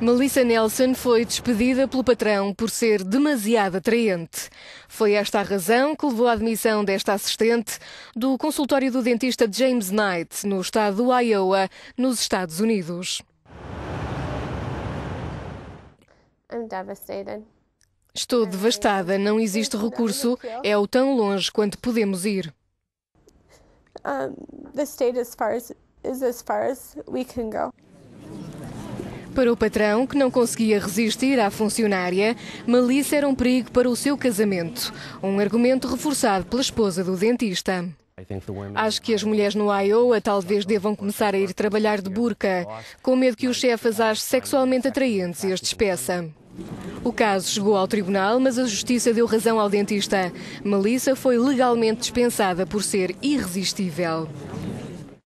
Melissa Nelson foi despedida pelo patrão por ser demasiado atraente. Foi esta a razão que levou à admissão desta assistente do consultório do dentista James Knight, no estado do Iowa, nos Estados Unidos. I'm devastated. Estou devastada, não existe recurso, é o tão longe quanto podemos ir. Um, the state as far as, is para o patrão, que não conseguia resistir à funcionária, malícia era um perigo para o seu casamento. Um argumento reforçado pela esposa do dentista. Acho que as mulheres no Iowa talvez devam começar a ir trabalhar de burca, com medo que os chefes as ache sexualmente atraentes e as despeça. O caso chegou ao tribunal, mas a justiça deu razão ao dentista. Melissa foi legalmente dispensada por ser irresistível.